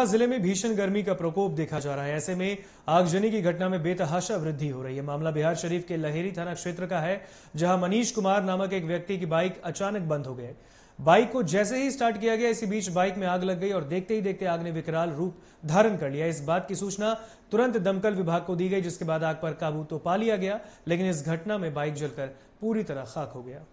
बांका जिले में भीषण गर्मी का प्रकोप देखा जा रहा है ऐसे में आगजनी की घटना में बेतहाशा वृद्धि हो रही है मामला बिहार शरीफ के लहेरी थाना क्षेत्र का है जहां मनीष कुमार नामक एक व्यक्ति की बाइक अचानक बंद हो गई बाइक को जैसे ही स्टार्ट किया गया इसी बीच बाइक में आग लग गई और देखते ही देखते आग ने विकराल रूप धारण कर लिया इस बात की सूचना तुरंत दमकल विभाग को दी गई जिसके बाद आग पर काबू तो पा लिया गया लेकिन इस घटना में बाइक जलकर पूरी तरह खाक हो गया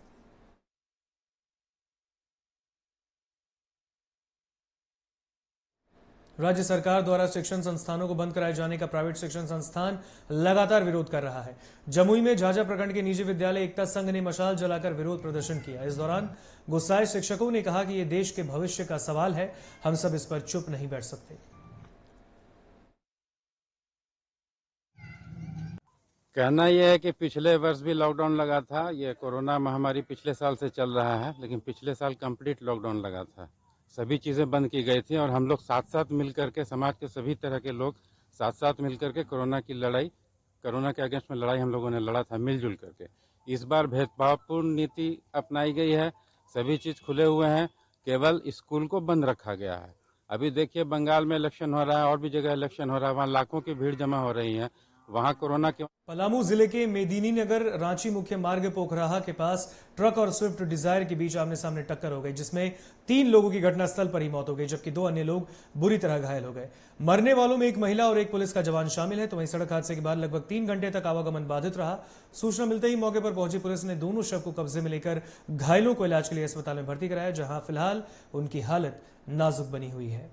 राज्य सरकार द्वारा शिक्षण संस्थानों को बंद कराए जाने का प्राइवेट शिक्षण संस्थान लगातार विरोध कर रहा है जमुई में झाझा प्रखंड के निजी विद्यालय एकता संघ ने मशाल जलाकर विरोध प्रदर्शन किया इस दौरान गुस्साए शिक्षकों ने कहा कि ये देश के भविष्य का सवाल है हम सब इस पर चुप नहीं बैठ सकते कहना यह है कि पिछले वर्ष भी लॉकडाउन लगा था यह कोरोना महामारी पिछले साल से चल रहा है लेकिन पिछले साल कंप्लीट लॉकडाउन लगा था सभी चीज़ें बंद की गई थी और हम लोग साथ साथ मिलकर के समाज के सभी तरह के लोग साथ साथ मिलकर के कोरोना की लड़ाई कोरोना के अगेंस्ट में लड़ाई हम लोगों ने लड़ा था मिलजुल करके इस बार भेदभावपूर्ण नीति अपनाई गई है सभी चीज़ खुले हुए हैं केवल स्कूल को बंद रखा गया है अभी देखिए बंगाल में इलेक्शन हो रहा है और भी जगह इलेक्शन हो रहा है वहाँ लाखों की भीड़ जमा हो रही है वहाँ कोरोना के पलामू जिले के मेदिनी नगर रांची मुख्य मार्ग पोखराहा के पास ट्रक और स्विफ्ट डिजायर के बीच आमने सामने टक्कर हो गई जिसमें तीन लोगों की घटनास्थल पर ही मौत हो गई जबकि दो अन्य लोग बुरी तरह घायल हो गए मरने वालों में एक महिला और एक पुलिस का जवान शामिल है तो वहीं सड़क हादसे के बाद लगभग तीन घंटे तक आवागमन बाधित रहा सूचना मिलते ही मौके पर पहुंची पुलिस ने दोनों शव को कब्जे में लेकर घायलों को इलाज के लिए अस्पताल में भर्ती कराया जहां फिलहाल उनकी हालत नाजुक बनी हुई है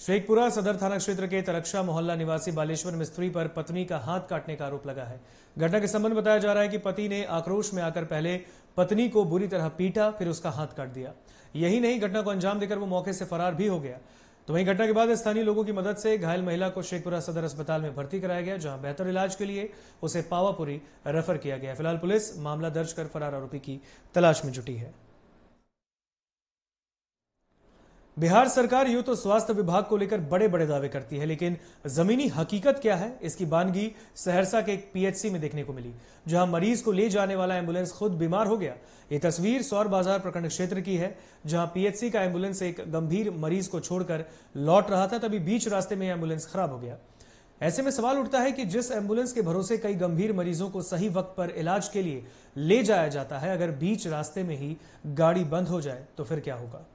शेखपुरा सदर थाना क्षेत्र के तरक्षा मोहल्ला निवासी बालेश्वर मिस्त्री पर पत्नी का हाथ काटने का आरोप लगा है घटना के संबंध बताया जा रहा है कि पति ने आक्रोश में आकर पहले पत्नी को बुरी तरह पीटा फिर उसका हाथ काट दिया यही नहीं घटना को अंजाम देकर वो मौके से फरार भी हो गया तो वहीं घटना के बाद स्थानीय लोगों की मदद से घायल महिला को शेखपुरा सदर अस्पताल में भर्ती कराया गया जहां बेहतर इलाज के लिए उसे पावापुरी रेफर किया गया फिलहाल पुलिस मामला दर्ज कर फरार आरोपी की तलाश में जुटी है बिहार सरकार यूं तो स्वास्थ्य विभाग को लेकर बड़े बड़े दावे करती है लेकिन जमीनी हकीकत क्या है इसकी बानगी सहरसा के एक पीएचसी में देखने को मिली जहां मरीज को ले जाने वाला एम्बुलेंस खुद बीमार हो गया ये तस्वीर सौर बाजार प्रखंड क्षेत्र की है जहां पीएचसी का एम्बुलेंस एक गंभीर मरीज को छोड़कर लौट रहा था तभी बीच रास्ते में एम्बुलेंस खराब हो गया ऐसे में सवाल उठता है कि जिस एम्बुलेंस के भरोसे कई गंभीर मरीजों को सही वक्त पर इलाज के लिए ले जाया जाता है अगर बीच रास्ते में ही गाड़ी बंद हो जाए तो फिर क्या होगा